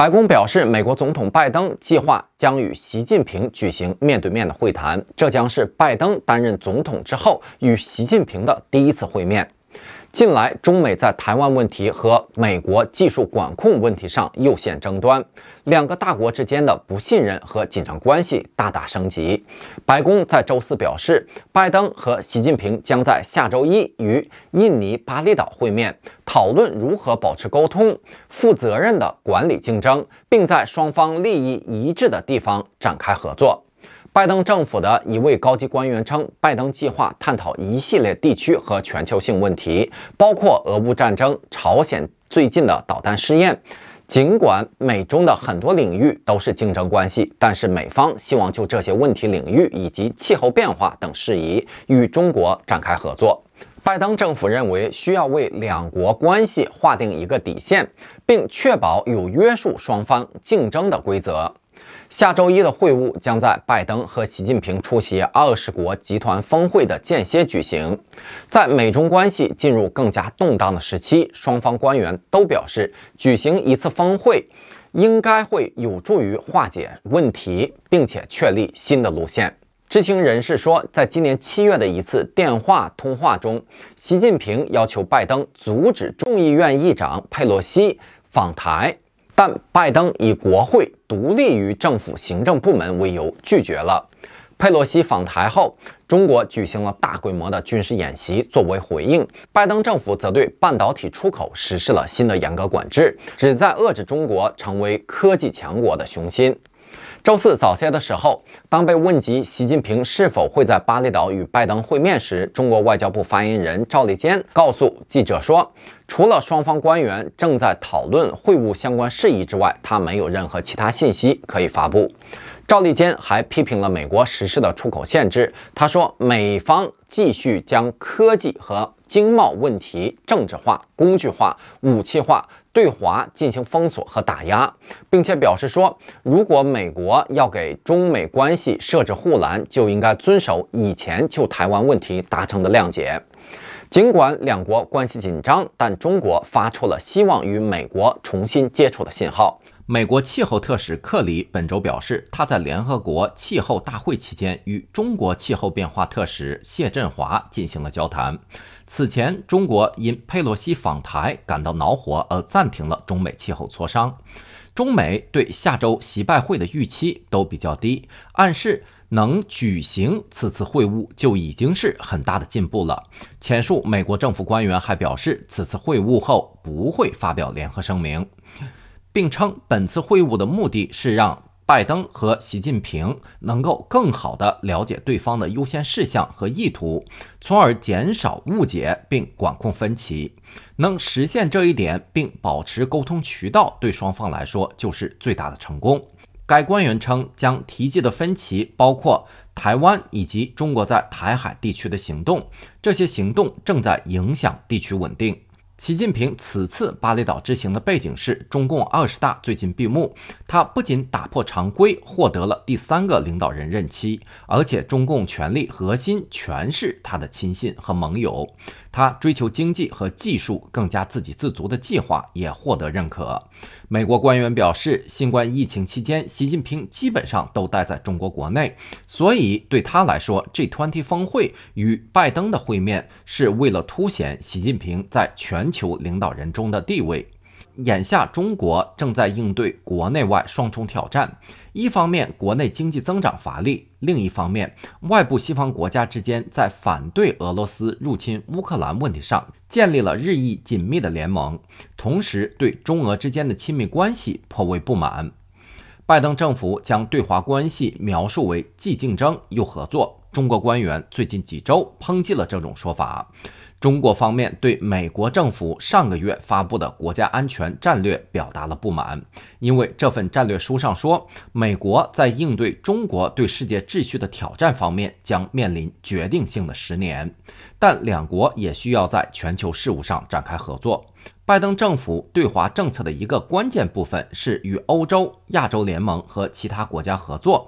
白宫表示，美国总统拜登计划将与习近平举行面对面的会谈，这将是拜登担任总统之后与习近平的第一次会面。近来，中美在台湾问题和美国技术管控问题上又现争端，两个大国之间的不信任和紧张关系大大升级。白宫在周四表示，拜登和习近平将在下周一与印尼巴厘岛会面，讨论如何保持沟通、负责任的管理竞争，并在双方利益一致的地方展开合作。拜登政府的一位高级官员称，拜登计划探讨一系列地区和全球性问题，包括俄乌战争、朝鲜最近的导弹试验。尽管美中的很多领域都是竞争关系，但是美方希望就这些问题领域以及气候变化等事宜与中国展开合作。拜登政府认为，需要为两国关系划定一个底线，并确保有约束双方竞争的规则。下周一的会晤将在拜登和习近平出席二十国集团峰会的间歇举行。在美中关系进入更加动荡的时期，双方官员都表示，举行一次峰会应该会有助于化解问题，并且确立新的路线。知情人士说，在今年七月的一次电话通话中，习近平要求拜登阻止众议院议长佩洛西访台。但拜登以国会独立于政府行政部门为由拒绝了佩洛西访台后，中国举行了大规模的军事演习作为回应。拜登政府则对半导体出口实施了新的严格管制，旨在遏制中国成为科技强国的雄心。周四早些的时候，当被问及习近平是否会在巴厘岛与拜登会面时，中国外交部发言人赵立坚告诉记者说，除了双方官员正在讨论会晤相关事宜之外，他没有任何其他信息可以发布。赵立坚还批评了美国实施的出口限制，他说，美方继续将科技和。经贸问题政治化、工具化、武器化，对华进行封锁和打压，并且表示说，如果美国要给中美关系设置护栏，就应该遵守以前就台湾问题达成的谅解。尽管两国关系紧张，但中国发出了希望与美国重新接触的信号。美国气候特使克里本周表示，他在联合国气候大会期间与中国气候变化特使谢振华进行了交谈。此前，中国因佩洛西访台感到恼火而暂停了中美气候磋商。中美对下周习拜会的预期都比较低，暗示能举行此次会晤就已经是很大的进步了。前述美国政府官员还表示，此次会晤后不会发表联合声明。并称，本次会晤的目的是让拜登和习近平能够更好地了解对方的优先事项和意图，从而减少误解并管控分歧。能实现这一点并保持沟通渠道，对双方来说就是最大的成功。该官员称，将提及的分歧包括台湾以及中国在台海地区的行动，这些行动正在影响地区稳定。习近平此次巴厘岛之行的背景是中共二十大最近闭幕，他不仅打破常规获得了第三个领导人任期，而且中共权力核心全是他的亲信和盟友。他追求经济和技术更加自给自足的计划也获得认可。美国官员表示，新冠疫情期间，习近平基本上都待在中国国内，所以对他来说，G20 峰会与拜登的会面是为了凸显习近平在全球领导人中的地位。眼下，中国正在应对国内外双重挑战。一方面，国内经济增长乏力；另一方面，外部西方国家之间在反对俄罗斯入侵乌克兰问题上建立了日益紧密的联盟，同时对中俄之间的亲密关系颇为不满。拜登政府将对华关系描述为既竞争又合作，中国官员最近几周抨击了这种说法。中国方面对美国政府上个月发布的国家安全战略表达了不满，因为这份战略书上说，美国在应对中国对世界秩序的挑战方面将面临决定性的十年，但两国也需要在全球事务上展开合作。拜登政府对华政策的一个关键部分是与欧洲、亚洲联盟和其他国家合作。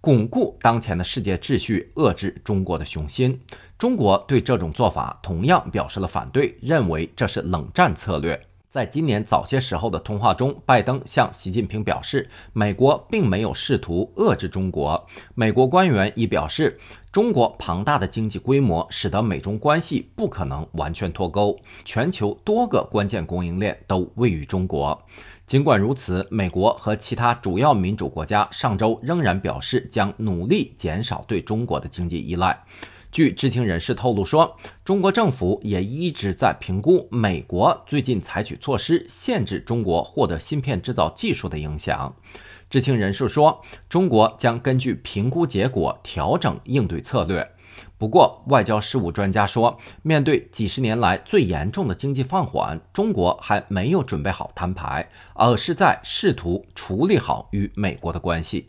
巩固当前的世界秩序，遏制中国的雄心。中国对这种做法同样表示了反对，认为这是冷战策略。在今年早些时候的通话中，拜登向习近平表示，美国并没有试图遏制中国。美国官员亦表示，中国庞大的经济规模使得美中关系不可能完全脱钩。全球多个关键供应链都位于中国。尽管如此，美国和其他主要民主国家上周仍然表示将努力减少对中国的经济依赖。据知情人士透露说，中国政府也一直在评估美国最近采取措施限制中国获得芯片制造技术的影响。知情人士说，中国将根据评估结果调整应对策略。不过，外交事务专家说，面对几十年来最严重的经济放缓，中国还没有准备好摊牌，而是在试图处理好与美国的关系。